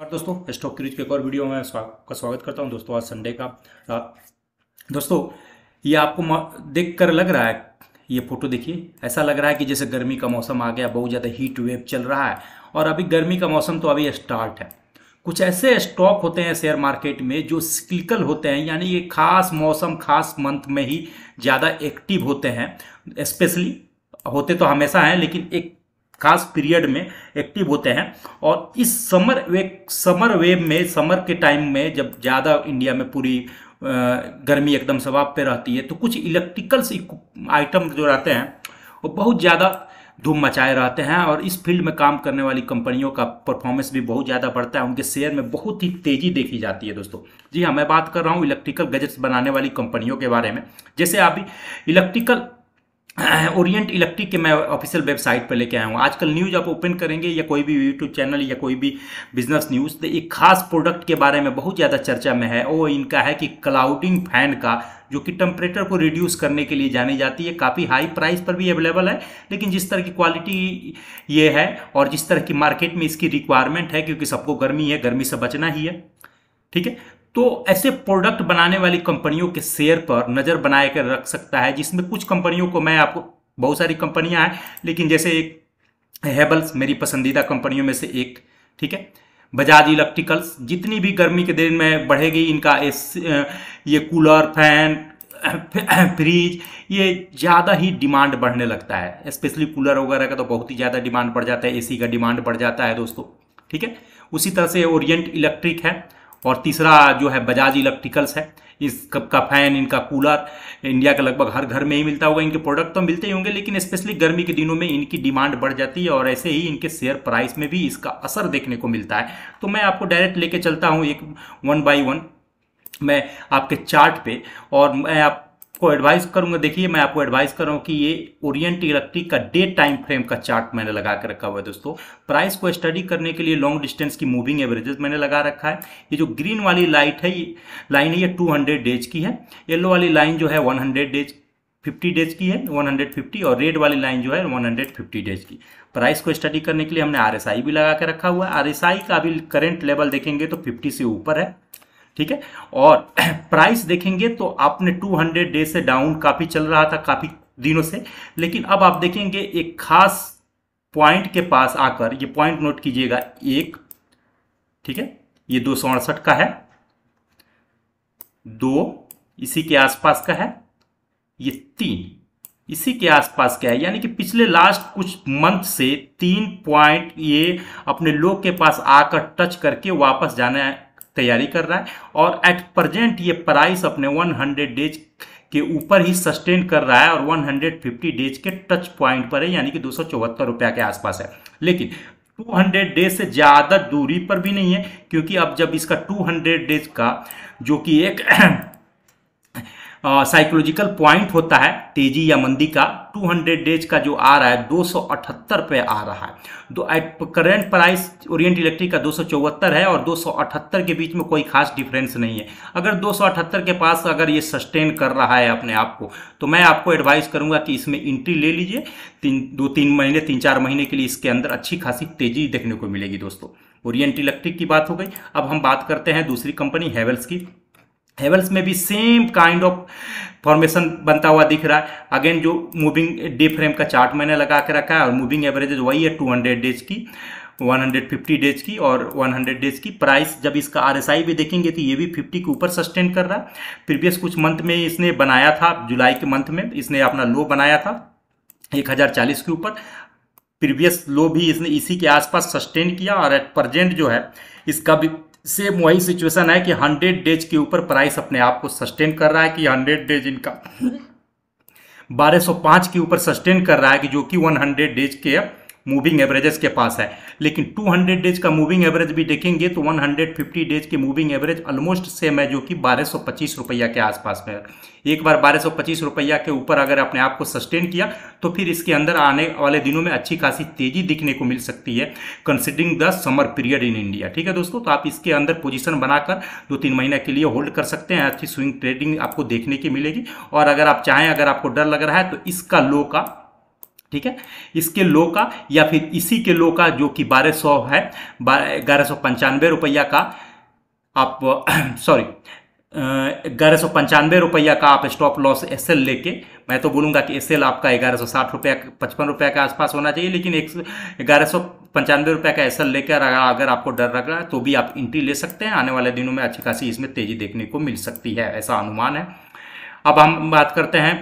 और दोस्तों stock crease के एक और वीडियो में आपका स्वागत करता हूं दोस्तों आज संडे का रात दोस्तों ये आपको देख कर लग रहा है ये फोटो देखिए ऐसा लग रहा है कि जैसे गर्मी का मौसम आ गया बहुत ज़्यादा हीट वेव चल रहा है और अभी गर्मी का मौसम तो अभी स्टार्ट है कुछ ऐसे स्टॉक होते हैं शेयर मार्केट में जो स्किलकल होते हैं यानी ये खास मौसम खास मंथ में ही ज़्यादा एक्टिव होते हैं स्पेशली होते तो हमेशा हैं लेकिन एक खास पीरियड में एक्टिव होते हैं और इस समर वे समर वेव में समर के टाइम में जब ज़्यादा इंडिया में पूरी गर्मी एकदम स्वभाव पे रहती है तो कुछ इलेक्ट्रिकल्स आइटम जो रहते हैं वो बहुत ज़्यादा धूम मचाए रहते हैं और इस फील्ड में काम करने वाली कंपनियों का परफॉर्मेंस भी बहुत ज़्यादा बढ़ता है उनके शेयर में बहुत ही तेज़ी देखी जाती है दोस्तों जी हाँ मैं बात कर रहा हूँ इलेक्ट्रिकल गजट्स बनाने वाली कंपनियों के बारे में जैसे अभी इलेक्ट्रिकल ओरिएंट इलेक्ट्रिक के मैं ऑफिशियल वेबसाइट पर लेके आया हूँ आजकल न्यूज़ आप ओपन करेंगे या कोई भी यूट्यूब चैनल या कोई भी बिजनेस न्यूज़ तो एक खास प्रोडक्ट के बारे में बहुत ज़्यादा चर्चा में है वो इनका है कि क्लाउडिंग फैन का जो कि टेम्परेचर को रिड्यूस करने के लिए जानी जाती है काफ़ी हाई प्राइस पर भी अवेलेबल है लेकिन जिस तरह की क्वालिटी ये है और जिस तरह की मार्केट में इसकी रिक्वायरमेंट है क्योंकि सबको गर्मी है गर्मी से बचना ही है ठीक है तो ऐसे प्रोडक्ट बनाने वाली कंपनियों के शेयर पर नज़र बनाए कर रख सकता है जिसमें कुछ कंपनियों को मैं आपको बहुत सारी कंपनियां हैं लेकिन जैसे एक हैबल्स मेरी पसंदीदा कंपनियों में से एक ठीक है बजाज इलेक्ट्रिकल्स जितनी भी गर्मी के दिन में बढ़ेगी इनका एस ये कूलर फैन फ्रिज ये ज़्यादा ही डिमांड बढ़ने लगता है स्पेशली कूलर वगैरह का तो बहुत ही ज़्यादा डिमांड बढ़ जाता है एसी का डिमांड बढ़ जाता है दोस्तों ठीक है उसी तरह से ओरिएंट इलेक्ट्रिक है और तीसरा जो है बजाज इलेक्ट्रिकल्स है इस कप का फैन इनका कूलर इंडिया के लगभग हर घर में ही मिलता होगा इनके प्रोडक्ट तो मिलते ही होंगे लेकिन स्पेशली गर्मी के दिनों में इनकी डिमांड बढ़ जाती है और ऐसे ही इनके शेयर प्राइस में भी इसका असर देखने को मिलता है तो मैं आपको डायरेक्ट लेके चलता हूँ एक वन बाई वन मैं आपके चार्ट पे और मैं आप को एडवाइस करूंगा देखिए मैं आपको एडवाइस कर रहा हूँ कि ये ओरिएंट इलेक्ट्रिक का डे टाइम फ्रेम का चार्ट मैंने लगा के रखा हुआ है दोस्तों प्राइस को स्टडी करने के लिए लॉन्ग डिस्टेंस की मूविंग एवरेजेस मैंने लगा रखा है ये जो ग्रीन वाली लाइट है ये लाइन है ये 200 डेज की है येलो वाली लाइन जो है 100 डेज 50 डेज की है 150 और रेड वाली लाइन जो है 150 डेज की प्राइस को स्टडी करने के लिए हमने आर भी लगा के रखा हुआ है आर का अभी करेंट लेवल देखेंगे तो 50 से ऊपर है ठीक है और प्राइस देखेंगे तो आपने 200 डे से डाउन काफ़ी चल रहा था काफ़ी दिनों से लेकिन अब आप देखेंगे एक खास पॉइंट के पास आकर ये पॉइंट नोट कीजिएगा एक ठीक है ये दो का है दो इसी के आसपास का है ये तीन इसी के आसपास क्या है यानी कि पिछले लास्ट कुछ मंथ से तीन पॉइंट ये अपने लोग के पास आकर टच करके वापस जाना है तैयारी कर रहा है और एट प्रजेंट ये प्राइस अपने 100 डेज के ऊपर ही सस्टेन कर रहा है और 150 डेज के टच पॉइंट पर है यानी कि दो रुपया के आसपास है लेकिन 200 डेज से ज़्यादा दूरी पर भी नहीं है क्योंकि अब जब इसका 200 डेज का जो कि एक साइकोलॉजिकल पॉइंट होता है तेजी या मंदी का 200 डेज का जो आ रहा है 278 पे आ रहा है दो at current price Orient Electric का दो है और 278 के बीच में कोई खास डिफरेंस नहीं है अगर 278 के पास अगर ये सस्टेन कर रहा है अपने आप को तो मैं आपको एडवाइस करूंगा कि इसमें इंट्री ले लीजिए तीन दो तीन महीने तीन चार महीने के लिए इसके अंदर अच्छी खासी तेजी देखने को मिलेगी दोस्तों ओरिएंट इलेक्ट्रिक की बात हो गई अब हम बात करते हैं दूसरी कंपनी हैवेल्स की हेवल्स में भी सेम काइंड ऑफ फॉर्मेशन बनता हुआ दिख रहा है अगेन जो मूविंग डे फ्रेम का चार्ट मैंने लगा के रखा है और मूविंग एवरेजेज वही है 200 डेज की 150 डेज की और 100 डेज की प्राइस जब इसका आरएसआई भी देखेंगे तो ये भी 50 के ऊपर सस्टेन कर रहा है प्रीवियस कुछ मंथ में इसने बनाया था जुलाई के मंथ में इसने अपना लो बनाया था 1040 के ऊपर प्रीवियस लो भी इसने इसी के आसपास सस्टेन किया और एट प्रजेंट जो है इसका भी सेम वही सिचुएशन है कि हंड्रेड डेज के ऊपर प्राइस अपने आप को सस्टेन कर रहा है कि हंड्रेड डेज इनका बारह सौ पांच के ऊपर सस्टेन कर रहा है कि जो कि वन हंड्रेड डेज के मूविंग एवरेजेस के पास है लेकिन 200 डेज का मूविंग एवरेज भी देखेंगे तो 150 डेज की मूविंग एवरेज ऑलमोस्ट सेम है जो कि बारह रुपया के आसपास में एक बार बारह रुपया के ऊपर अगर अपने आप को सस्टेन किया तो फिर इसके अंदर आने वाले दिनों में अच्छी खासी तेजी दिखने को मिल सकती है considering the summer period in India ठीक है दोस्तों तो आप इसके अंदर पोजिशन बनाकर दो तीन महीने के लिए होल्ड कर सकते हैं अच्छी स्विंग ट्रेडिंग आपको देखने की मिलेगी और अगर आप चाहें अगर आपको डर लग रहा है तो इसका लो का ठीक है इसके लो का या फिर इसी के लो का जो कि बारह सौ है ग्यारह सौ पंचानवे रुपया का आप सॉरी ग्यारह सौ पंचानवे रुपया का आप स्टॉप लॉस एस एल लेके मैं तो बोलूँगा कि एस एल आपका ग्यारह सौ साठ रुपया पचपन रुपया के आसपास होना चाहिए लेकिन एक ग्यारह सौ पंचानवे रुपये का एस एल लेकर अगर आपको डर लग रहा है तो भी आप इंट्री ले सकते हैं आने वाले दिनों में अच्छी खासी इसमें तेज़ी देखने को मिल सकती है ऐसा अनुमान है अब हम बात करते हैं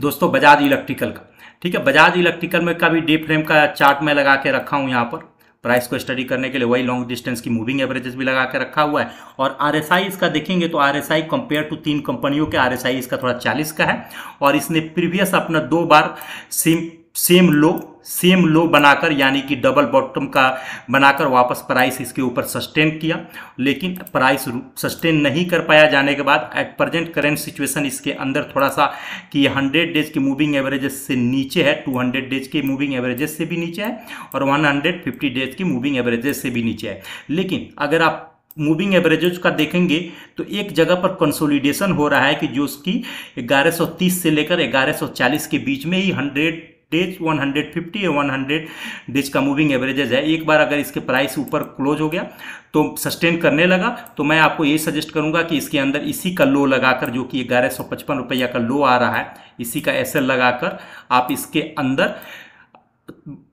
दोस्तों बजाज इलेक्ट्रिकल का ठीक है बजाज इलेक्ट्रिकल में का भी डे फ्रेम का चार्ट मैं लगा के रखा हूँ यहाँ पर प्राइस को स्टडी करने के लिए वही लॉन्ग डिस्टेंस की मूविंग एवरेजेस भी लगा के रखा हुआ है और आर एस आई इसका देखेंगे तो R S I compare to तीन कंपनियों के आर एस आई इसका थोड़ा चालीस का है और इसने प्रीवियस अपना दो बार same same low same low बनाकर यानी कि डबल बॉटम का बनाकर वापस प्राइस इसके ऊपर सस्टेन किया लेकिन प्राइस सस्टेन नहीं कर पाया जाने के बाद एट प्रेजेंट करेंट सिचुएशन इसके अंदर थोड़ा सा कि हंड्रेड डेज के मूविंग एवरेजेस से नीचे है टू हंड्रेड डेज के मूविंग एवरेजेस से भी नीचे है और वन हंड्रेड फिफ्टी डेज की मूविंग एवरेजेस से भी नीचे है लेकिन अगर आप मूविंग एवरेजेज का देखेंगे तो एक जगह पर कंसोलिडेशन हो रहा है कि जो उसकी 1130 से लेकर 1140 के बीच में ही डेज 150 या 100 डेज का मूविंग एवरेजेज है एक बार अगर इसके प्राइस ऊपर क्लोज हो गया तो सस्टेन करने लगा तो मैं आपको ये सजेस्ट करूंगा कि इसके अंदर इसी का लो लगाकर जो कि ग्यारह सौ पचपन रुपया का लो आ रहा है इसी का एसएल लगाकर आप इसके अंदर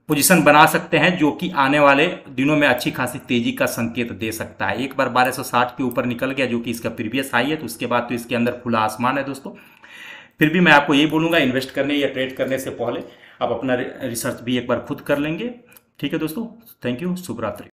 पोजीशन बना सकते हैं जो कि आने वाले दिनों में अच्छी खासी तेजी का संकेत दे सकता है एक बार बारह के ऊपर निकल गया जो कि इसका प्रीवियस हाई है तो उसके बाद तो इसके अंदर खुला आसमान है दोस्तों फिर भी मैं आपको ये बोलूँगा इन्वेस्ट करने या ट्रेड करने से पहले आप अपना रिसर्च भी एक बार खुद कर लेंगे ठीक है दोस्तों थैंक यू शुभ रात्रि